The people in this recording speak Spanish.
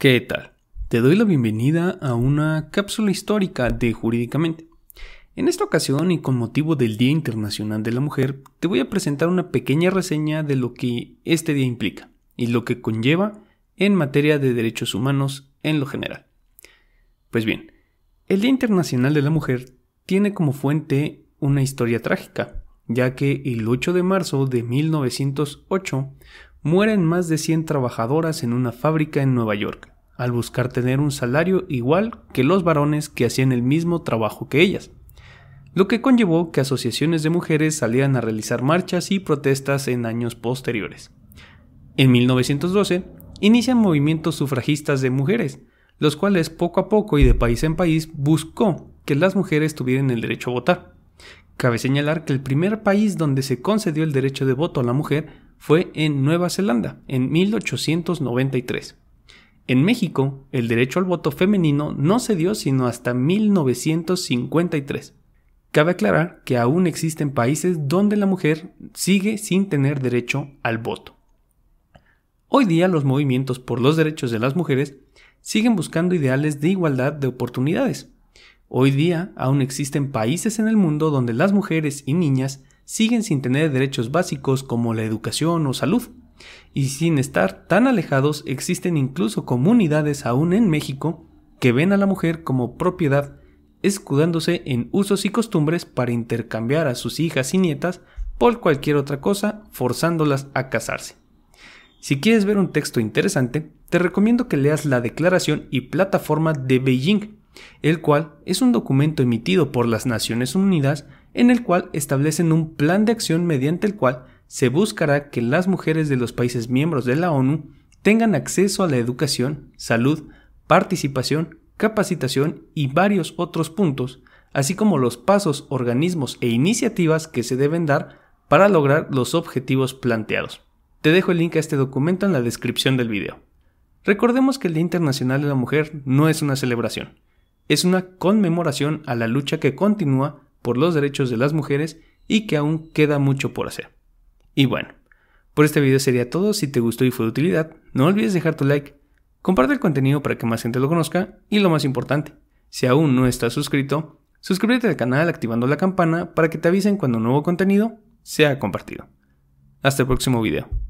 ¿Qué tal? Te doy la bienvenida a una cápsula histórica de Jurídicamente. En esta ocasión y con motivo del Día Internacional de la Mujer, te voy a presentar una pequeña reseña de lo que este día implica y lo que conlleva en materia de derechos humanos en lo general. Pues bien, el Día Internacional de la Mujer tiene como fuente una historia trágica, ya que el 8 de marzo de 1908 mueren más de 100 trabajadoras en una fábrica en Nueva York, al buscar tener un salario igual que los varones que hacían el mismo trabajo que ellas, lo que conllevó que asociaciones de mujeres salieran a realizar marchas y protestas en años posteriores. En 1912, inician movimientos sufragistas de mujeres, los cuales poco a poco y de país en país buscó que las mujeres tuvieran el derecho a votar. Cabe señalar que el primer país donde se concedió el derecho de voto a la mujer fue en Nueva Zelanda, en 1893. En México, el derecho al voto femenino no se dio sino hasta 1953. Cabe aclarar que aún existen países donde la mujer sigue sin tener derecho al voto. Hoy día los movimientos por los derechos de las mujeres siguen buscando ideales de igualdad de oportunidades. Hoy día aún existen países en el mundo donde las mujeres y niñas siguen sin tener derechos básicos como la educación o salud. Y sin estar tan alejados existen incluso comunidades aún en México que ven a la mujer como propiedad, escudándose en usos y costumbres para intercambiar a sus hijas y nietas por cualquier otra cosa, forzándolas a casarse. Si quieres ver un texto interesante, te recomiendo que leas la Declaración y Plataforma de Beijing, el cual es un documento emitido por las Naciones Unidas en el cual establecen un plan de acción mediante el cual se buscará que las mujeres de los países miembros de la ONU tengan acceso a la educación, salud, participación, capacitación y varios otros puntos, así como los pasos, organismos e iniciativas que se deben dar para lograr los objetivos planteados. Te dejo el link a este documento en la descripción del video. Recordemos que el Día Internacional de la Mujer no es una celebración, es una conmemoración a la lucha que continúa por los derechos de las mujeres y que aún queda mucho por hacer. Y bueno, por este video sería todo, si te gustó y fue de utilidad, no olvides dejar tu like, comparte el contenido para que más gente lo conozca y lo más importante, si aún no estás suscrito, suscríbete al canal activando la campana para que te avisen cuando nuevo contenido sea compartido. Hasta el próximo video.